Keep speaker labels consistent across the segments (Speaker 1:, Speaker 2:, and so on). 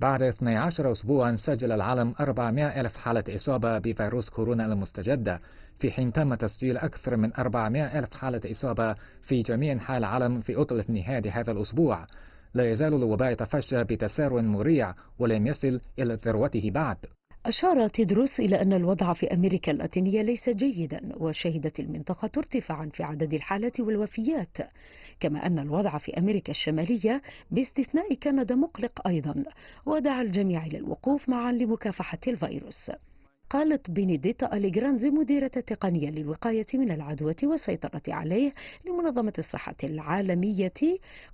Speaker 1: بعد 12 أسبوعا سجل العالم 400 ألف حالة إصابة بفيروس كورونا المستجدة في حين تم تسجيل أكثر من 400 ألف حالة إصابة في جميع أنحاء العالم في عطلة نهاية هذا الأسبوع لا يزال الوباء يتفشى بتسارع مريع ولم يصل إلى ذروته بعد
Speaker 2: أشار تيدروس إلى أن الوضع في أمريكا اللاتينية ليس جيدا وشهدت المنطقة ارتفاعا في عدد الحالات والوفيات كما أن الوضع في أمريكا الشمالية باستثناء كندا مقلق أيضا ودعا الجميع إلى الوقوف معا لمكافحة الفيروس قالت بينيديتا أليجرانزي مديرة تقنية للوقاية من العدوى والسيطرة عليه لمنظمة الصحة العالمية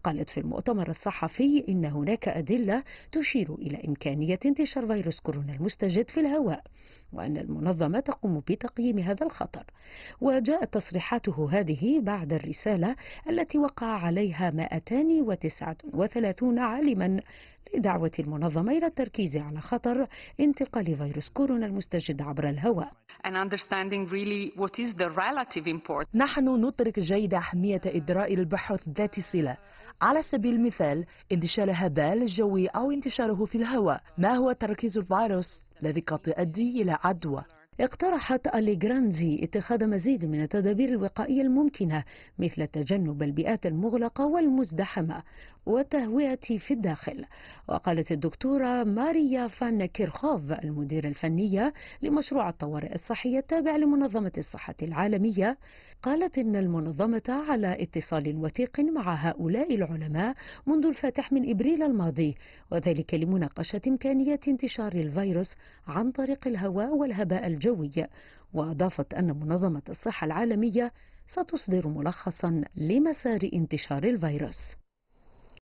Speaker 2: قالت في المؤتمر الصحفي إن هناك أدلة تشير إلى إمكانية انتشار فيروس كورونا المستجد في الهواء وأن المنظمة تقوم بتقييم هذا الخطر وجاءت تصريحاته هذه بعد الرسالة التي وقع عليها 239 عالما لدعوة المنظمة إلى التركيز على خطر انتقال فيروس كورونا المستجد عبر الهواء نحن ندرك جيد أهمية إدراء البحث ذات صلة على
Speaker 3: سبيل المثال انتشار هبال الجوي أو انتشاره في الهواء ما هو تركيز
Speaker 2: الفيروس الذي قد يؤدي إلى عدوى اقترحت أليجرانزي اتخاذ مزيد من التدابير الوقائية الممكنة مثل تجنب البيئات المغلقة والمزدحمة والتهوية في الداخل وقالت الدكتورة ماريا فان كيرخوف المديرة الفنية لمشروع الطوارئ الصحية التابع لمنظمة الصحة العالمية قالت إن المنظمة على اتصال وثيق مع هؤلاء العلماء منذ الفاتح من إبريل الماضي وذلك لمناقشة إمكانية انتشار الفيروس عن طريق الهواء والهباء الجوي الجوي وأضافت أن منظمة الصحة العالمية ستصدر ملخصا لمسار انتشار الفيروس